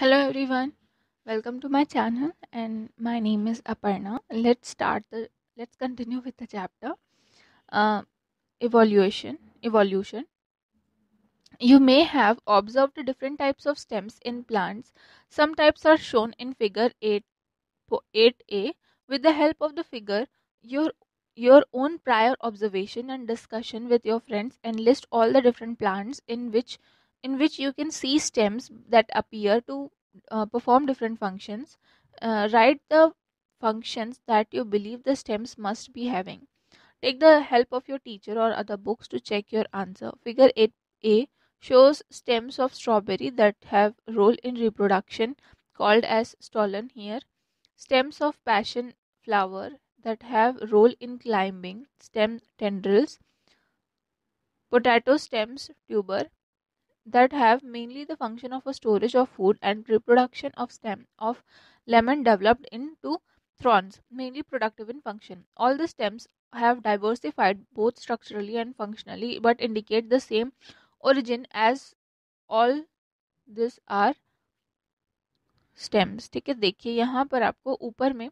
Hello everyone. Welcome to my channel and my name is Aparna. Let's start the let's continue with the chapter uh, evaluation evolution. You may have observed different types of stems in plants. Some types are shown in figure 8 8a. With the help of the figure, your your own prior observation and discussion with your friends and list all the different plants in which in which you can see stems that appear to uh, perform different functions. Uh, write the functions that you believe the stems must be having. Take the help of your teacher or other books to check your answer. Figure 8a shows stems of strawberry that have role in reproduction called as stolon here. Stems of passion flower that have role in climbing, stem tendrils, potato stems tuber that have mainly the function of a storage of food and reproduction of stem of lemon developed into thorns mainly productive in function all the stems have diversified both structurally and functionally but indicate the same origin as all this are stems ठीक है देखिए यहाँ पर आपको ऊपर में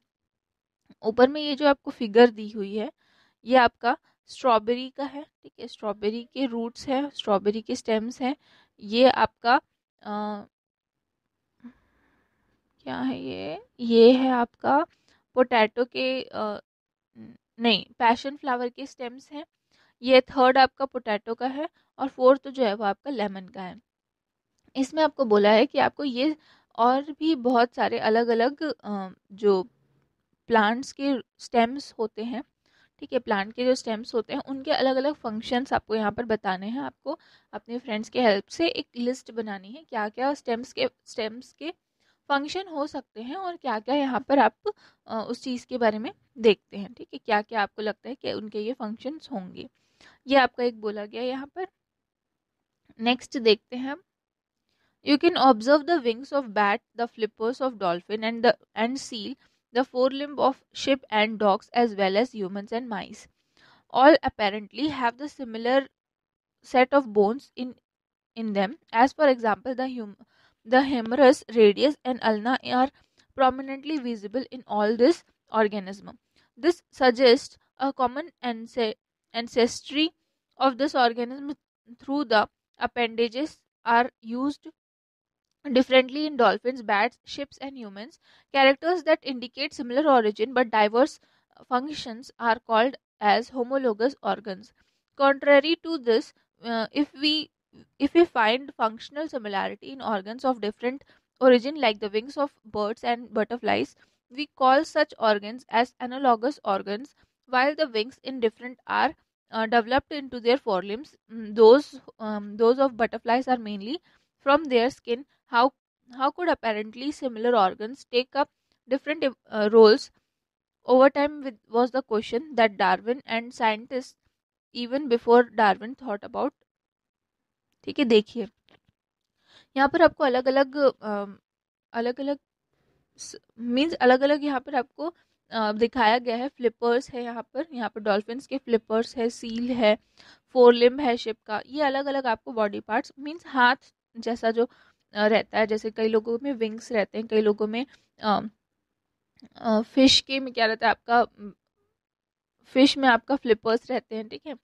ऊपर में ये जो आपको फिगर दी हुई है ये आपका स्ट्रॉबेरी का है ठीक है स्ट्रॉबेरी के रूट्स हैं स्ट्रॉबेरी के स्टेम्स हैं ये आपका आ, क्या है ये ये है आपका पोटैटो के आ, नहीं पैशन फ्लावर के स्टेम्स हैं ये थर्ड आपका पोटैटो का है और फोर्थ जो है वो आपका लेमन का है इसमें आपको बोला है कि आपको ये और भी बहुत सारे अलग अलग जो प्लांट्स के स्टेम्स होते हैं ठीक है प्लांट के जो स्टेम्स होते हैं उनके अलग अलग फंक्शंस आपको यहाँ पर बताने हैं आपको अपने फ्रेंड्स के हेल्प से एक लिस्ट बनानी है क्या क्या स्टेम्स के स्टेम्स के फंक्शन हो सकते हैं और क्या क्या यहाँ पर आप उस चीज़ के बारे में देखते हैं ठीक है क्या क्या आपको लगता है कि उनके ये फंक्शंस होंगे ये आपका एक बोला गया यहाँ पर नेक्स्ट देखते हैं हम you can observe the wings of bat the flippers of dolphin and the and seal the forelimb of sheep and dogs as well as humans and mice. All apparently have the similar set of bones in in them as for example the hum- the humerus radius and ulna are prominently visible in all this organism this suggests a common ancestry of this organism through the appendages are used Differently in dolphins, bats, ships, and humans, characters that indicate similar origin but diverse uh, functions are called as homologous organs. Contrary to this, uh, if we if we find functional similarity in organs of different origin like the wings of birds and butterflies, we call such organs as analogous organs, while the wings in different are uh, developed into their forelimbs. Mm, those um, those of butterflies are mainly from their skin how how could apparently similar organs take up different uh, roles over time with, was the question that darwin and scientists even before darwin thought about ठीक है देखिए यहाँ पर आपको अलग अलग अलग अलग मीन्स अलग अलग यहाँ पर आपको दिखाया गया है फ्लिपर्स है यहाँ पर यहाँ पर डॉल्फिन्स के फ्लिपर्स है सील है फोर लिम्ब है शिप का ये अलग अलग आपको बॉडी पार्ट्स मीन्स हाथ जैसा जो रहता है जैसे कई लोगों में विंग्स रहते हैं कई लोगों में आ, आ, फिश के में क्या रहता है आपका फिश में आपका फ्लिपर्स रहते हैं ठीक है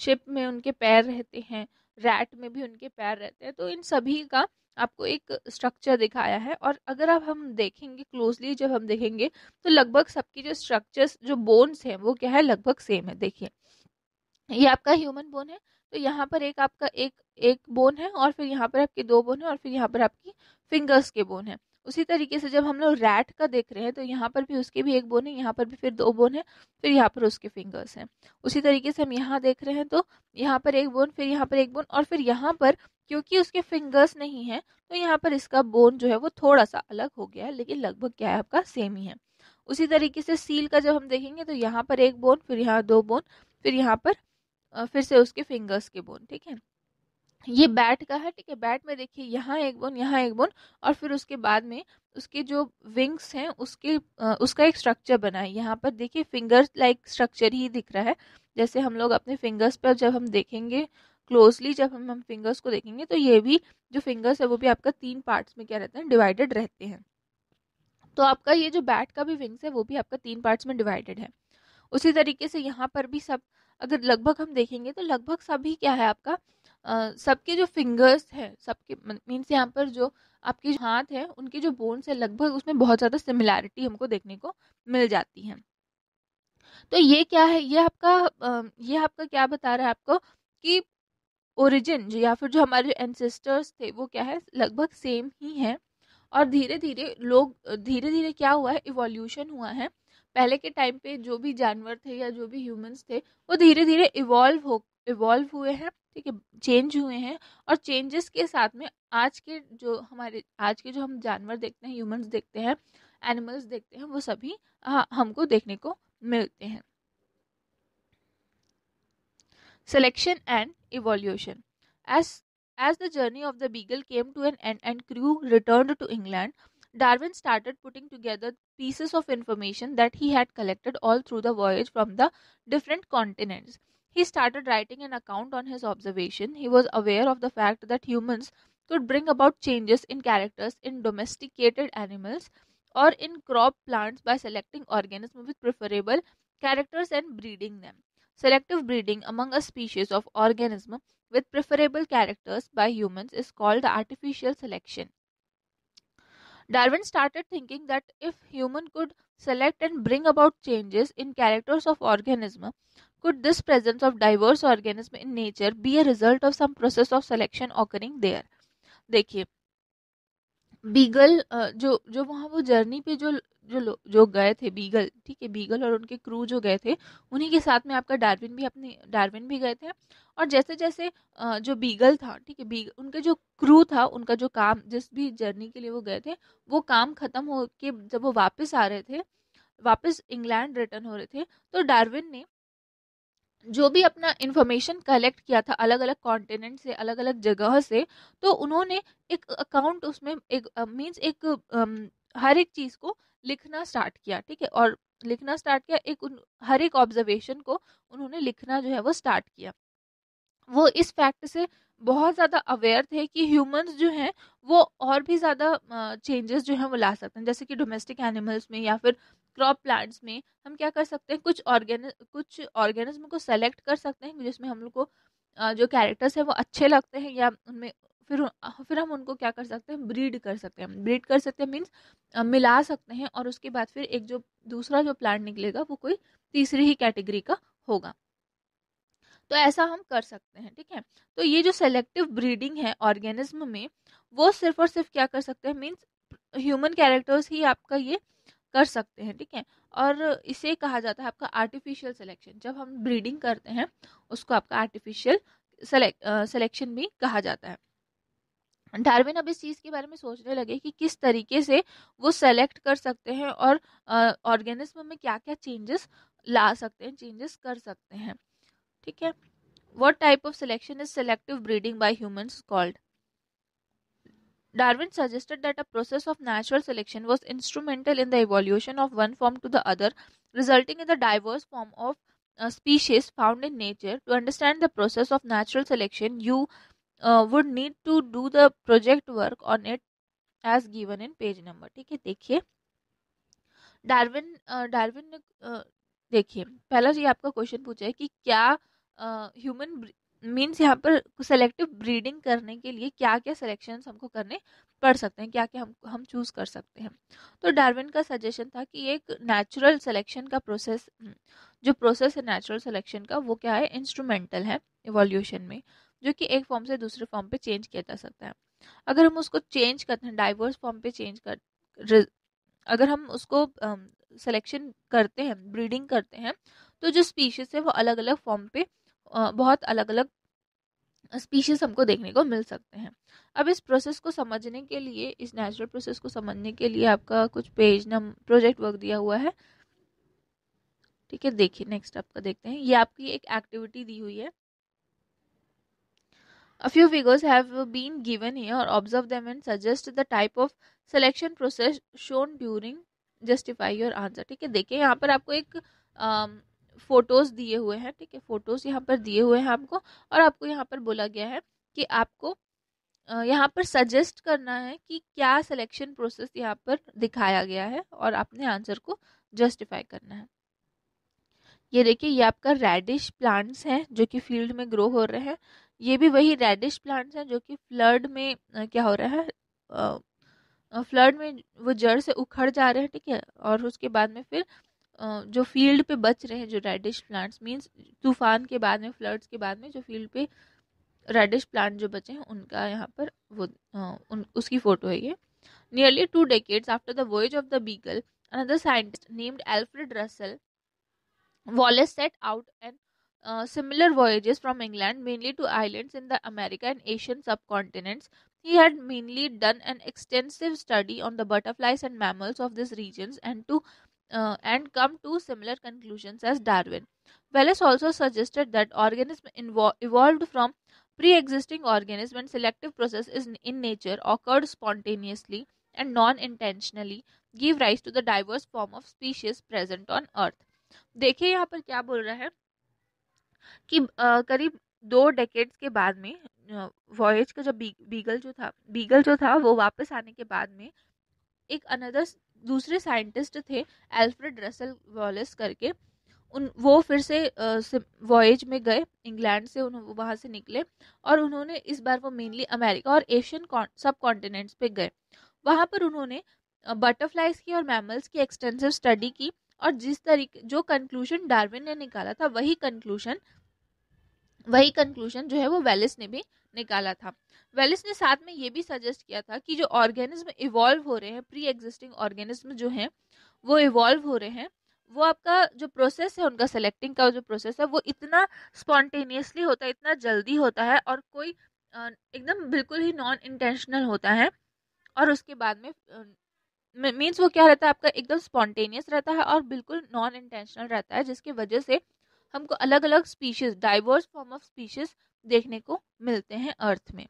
शिप में उनके पैर रहते हैं रैट में भी उनके पैर रहते हैं तो इन सभी का आपको एक स्ट्रक्चर दिखाया है और अगर आप हम देखेंगे क्लोजली जब हम देखेंगे तो लगभग सबकी जो स्ट्रक्चर्स जो बोन्स हैं वो क्या है लगभग सेम है देखिए ये आपका ह्यूमन बोन है तो यहाँ पर एक आपका एक एक बोन है और फिर यहाँ पर आपके दो बोन है और फिर यहाँ पर आपकी फिंगर्स के बोन है उसी तरीके से जब हम लोग रैट का देख रहे हैं तो यहाँ पर भी उसके भी एक बोन है यहाँ पर भी फिर दो बोन है फिर यहाँ पर उसके फिंगर्स हैं उसी तरीके से हम यहाँ देख रहे हैं तो यहाँ पर एक बोन फिर यहाँ पर एक बोन और फिर यहाँ पर क्योंकि उसके फिंगर्स नहीं है तो यहाँ पर इसका बोन जो है वो थोड़ा सा अलग हो गया है लेकिन लगभग क्या है आपका सेम ही है उसी तरीके से सील का जब हम देखेंगे तो यहाँ पर एक बोन फिर यहाँ दो बोन फिर यहाँ पर फिर से उसके फिंगर्स के बोन ठीक है ये बैट का है ठीक है बैट में देखिए यहाँ एक बोन यहाँ एक बोन और फिर उसके बाद में उसके जो विंग्स हैं उसके उसका एक स्ट्रक्चर बना है यहाँ पर देखिए फिंगर्स लाइक स्ट्रक्चर ही दिख रहा है जैसे हम लोग अपने फिंगर्स पर जब हम देखेंगे क्लोजली जब हम हम फिंगर्स को देखेंगे तो ये भी जो फिंगर्स है वो भी आपका तीन पार्ट्स में क्या रहते हैं डिवाइडेड रहते हैं तो आपका ये जो बैट का भी विंग्स है वो भी आपका तीन पार्ट्स में डिवाइडेड है उसी तरीके से यहाँ पर भी सब अगर लगभग हम देखेंगे तो लगभग सभी क्या है आपका सबके जो फिंगर्स हैं सबके मीन्स यहाँ पर जो आपके हाथ हैं उनके जो बोन्स हैं लगभग उसमें बहुत ज़्यादा सिमिलैरिटी हमको देखने को मिल जाती है तो ये क्या है ये आपका ये आपका क्या बता रहा है आपको कि ओरिजिन जो या फिर जो हमारे जो एनसेस्टर्स थे वो क्या है लगभग सेम ही हैं और धीरे धीरे लोग धीरे धीरे क्या हुआ है इवोल्यूशन हुआ है पहले के टाइम पे जो भी जानवर थे या जो भी ह्यूमंस थे वो धीरे धीरे इवॉल्व हो इवॉल्व हुए हैं ठीक है चेंज हुए हैं और चेंजेस के साथ में आज के जो हमारे आज के जो हम जानवर देखते हैं ह्यूमंस देखते हैं एनिमल्स देखते हैं वो सभी हाँ, हमको देखने को मिलते हैं selection and evolution as as the journey of the Beagle came to an and and crew return to England Darwin started putting together pieces of information that he had collected all through the voyage from the different continents. He started writing an account on his observation. He was aware of the fact that humans could bring about changes in characters in domesticated animals or in crop plants by selecting organisms with preferable characters and breeding them. Selective breeding among a species of organism with preferable characters by humans is called the artificial selection. Darwin started thinking that if human could select and bring about changes in characters of organism, could this presence of diverse organism in nature be a result of some process of selection occurring there? देखिए Beagle जो जो वहाँ वो journey पे जो जो जो गए थे बीगल ठीक है बीगल और उनके क्रू जो गए थे उन्हीं के साथ में आपका डार्विन भी अपने डार्विन भी गए थे और जैसे जैसे जो बीगल था ठीक है बीगल उनके जो क्रू था उनका जो काम जिस भी जर्नी के लिए वो गए थे वो काम खत्म हो के जब वो वापस आ रहे थे वापस इंग्लैंड रिटर्न हो रहे थे तो डार्विन ने जो भी अपना इन्फॉर्मेशन कलेक्ट किया था अलग अलग कॉन्टिनेंट से अलग अलग जगह से तो उन्होंने एक अकाउंट उसमें एक मींस एक हर एक चीज़ को लिखना स्टार्ट किया ठीक है और लिखना स्टार्ट किया एक उन, हर एक ऑब्जर्वेशन को उन्होंने लिखना जो है वो स्टार्ट किया वो इस फैक्ट से बहुत ज़्यादा अवेयर थे कि ह्यूमंस जो हैं वो और भी ज़्यादा चेंजेस जो हैं वो ला सकते हैं जैसे कि डोमेस्टिक एनिमल्स में या फिर क्रॉप प्लांट्स में हम क्या कर सकते हैं कुछ ऑर्गेन कुछ ऑर्गेनिज्म को सेलेक्ट कर सकते हैं जिसमें हम लोग को जो कैरेक्टर्स हैं वो अच्छे लगते हैं या उनमें फिर फिर हम उनको क्या कर सकते हैं ब्रीड कर सकते हैं ब्रीड कर सकते हैं मीन्स मिला सकते हैं और उसके बाद फिर एक जो दूसरा जो प्लांट निकलेगा वो कोई तीसरी ही कैटेगरी का होगा तो ऐसा हम कर सकते हैं ठीक है तो ये जो सेलेक्टिव ब्रीडिंग है ऑर्गेनिज्म में वो सिर्फ और सिर्फ क्या कर सकते हैं मीन्स ह्यूमन कैरेक्टर्स ही आपका ये कर सकते हैं ठीक है और इसे कहा जाता है आपका आर्टिफिशियल सिलेक्शन जब हम ब्रीडिंग करते हैं उसको आपका आर्टिफिशियल सिलेक्शन भी कहा जाता है डार्विन अब इस चीज़ के बारे में सोचने लगे कि किस तरीके से वो सेलेक्ट कर सकते हैं और ऑर्गेनिज्म में क्या क्या चेंजेस ला सकते हैं चेंजेस कर सकते हैं ठीक है what type of selection is selective breeding by human called Darwin suggested that a process of natural selection was instrumental in the evolution of one form to the other resulting in the diverse form of species found in nature to understand the process of natural selection you would need to do the project work on it as given in page number ठीक है देखिए Darwin Darwin uh, ने uh, देखिए पहला जो आपका question पूछा है कि क्या ह्यूमन मीन्स यहाँ पर सेलेक्टिव ब्रीडिंग करने के लिए क्या क्या सिलेक्शन हमको करने पड़ सकते हैं क्या क्या हम हम चूज़ कर सकते हैं तो डार्विन का सजेशन था कि एक नेचुरल सिलेक्शन का प्रोसेस हम्म, जो प्रोसेस है नेचुरल सिलेक्शन का वो क्या है इंस्ट्रूमेंटल है इवोल्यूशन में जो कि एक फॉर्म से दूसरे फॉर्म पे चेंज किया जा सकता है अगर हम उसको चेंज करते हैं डाइवर्स फॉर्म पे चेंज कर अगर हम उसको सिलेक्शन करते हैं ब्रीडिंग करते हैं तो जो स्पीशीज़ है वो अलग अलग फॉर्म पे बहुत अलग अलग स्पीशीज हमको देखने को मिल सकते हैं अब इस प्रोसेस को समझने के लिए इस नेचुरल प्रोसेस को समझने के लिए आपका कुछ पेज नम प्रोजेक्ट वर्क दिया हुआ है ठीक है देखिए नेक्स्ट आपका देखते हैं ये आपकी एक एक्टिविटी दी हुई है A few figures have been given here. Observe them and suggest the type of selection process shown during justify your answer. ठीक है देखिए यहाँ पर आपको एक फ़ोटोज़ दिए हुए हैं ठीक है फ़ोटोज़ यहाँ पर दिए हुए हैं आपको और आपको यहाँ पर बोला गया है कि आपको यहाँ पर सजेस्ट करना है कि क्या सिलेक्शन प्रोसेस यहाँ पर दिखाया गया है और अपने आंसर को जस्टिफाई करना है ये देखिए ये आपका रेडिश प्लांट्स हैं जो कि फील्ड में ग्रो हो रहे हैं ये भी वही रेडिश प्लांट्स हैं जो कि फ्लड में क्या हो रहा है फ्लड में वो जड़ से उखड़ जा रहे हैं ठीक है और उसके बाद में फिर जो फील्ड पे बच रहे हैं जो रेडिश प्लांट्स मीन्स तूफान के बाद में फ्लड्स के बाद में जो फील्ड पे रेडिश प्लांट जो बचे हैं उनका यहाँ पर वो उन उसकी फोटो है ये nearly two decades after the voyage of the Beagle another scientist named Alfred Russel Wallace set out and similar voyages from England mainly to islands in the America and Asian subcontinents he had mainly done an extensive study on the butterflies and mammals of this regions and to uh, and come to similar conclusions as Darwin. Wallace also suggested that organisms invo- evolved from pre-existing organisms and selective process is in nature occurred spontaneously and non-intentionally give rise to the diverse form of species present on earth. देखिए यहाँ पर क्या बोल रहा है कि uh, करीब दो डेकेड्स के बाद में वॉयज का जब बी, बीगल जो था बीगल जो था वो वापस आने के बाद में एक अनदर दूसरे साइंटिस्ट थे एल्फ्रेड रसल वॉलिस करके उन वो फिर से वॉयज में गए इंग्लैंड से उन वहाँ से निकले और उन्होंने इस बार वो मेनली अमेरिका और एशियन सब कॉन्टिनेंट्स पे गए वहाँ पर उन्होंने बटरफ्लाइज की और मैमल्स की एक्सटेंसिव स्टडी की और जिस तरीके जो कंक्लूजन डार्विन ने निकाला था वही कंक्लूजन वही कंक्लूजन जो है वो वेलिस ने भी निकाला था वेलिस ने साथ में ये भी सजेस्ट किया था कि जो ऑर्गेनिज्म इवॉल्व हो रहे हैं प्री एग्जिस्टिंग ऑर्गेनिज्म जो हैं वो इवॉल्व हो रहे हैं वो आपका जो प्रोसेस है उनका सेलेक्टिंग का जो प्रोसेस है वो इतना स्पॉन्टेनियसली होता है इतना जल्दी होता है और कोई एकदम बिल्कुल ही नॉन इंटेंशनल होता है और उसके बाद में मीन्स वो क्या रहता है आपका एकदम स्पॉन्टेनियस रहता है और बिल्कुल नॉन इंटेंशनल रहता है जिसकी वजह से हमको अलग अलग species diverse form of species देखने को मिलते हैं अर्थ में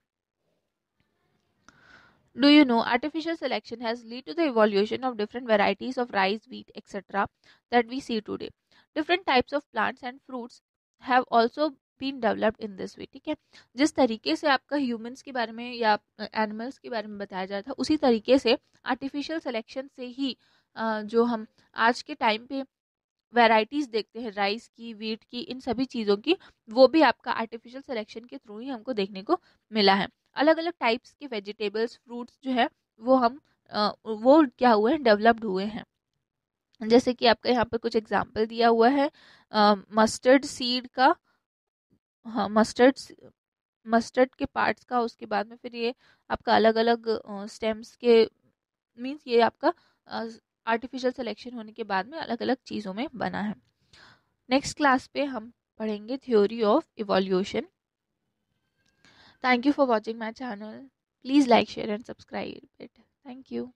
do you know artificial selection has lead to the evolution of different varieties of rice wheat etcetera that we see today different types of plants and fruits have also been developed in this way ठीक है जिस तरीके से आपका humans के बारे में या एनिमल्स के बारे में बताया जा रहा था उसी तरीके से आर्टिफिशियल सिलेक्शन से ही जो हम आज के टाइम पे वेराइटीज देखते हैं राइस की वीट की इन सभी चीज़ों की वो भी आपका आर्टिफिशियल सिलेक्शन के थ्रू ही हमको देखने को मिला है अलग अलग टाइप्स के वेजिटेबल्स फ्रूट्स जो है वो हम वो क्या हुए हैं डेवलप्ड हुए हैं जैसे कि आपका यहाँ पर कुछ एग्जाम्पल दिया हुआ है मस्टर्ड सीड का हाँ मस्टर्ड मस्टर्ड के पार्ट्स का उसके बाद में फिर ये आपका अलग अलग स्टेम्स के मीन्स ये आपका आर्टिफिशियल सिलेक्शन होने के बाद में अलग अलग चीज़ों में बना है नेक्स्ट क्लास पे हम पढ़ेंगे theory of evolution thank you for watching my channel please like share and subscribe it thank you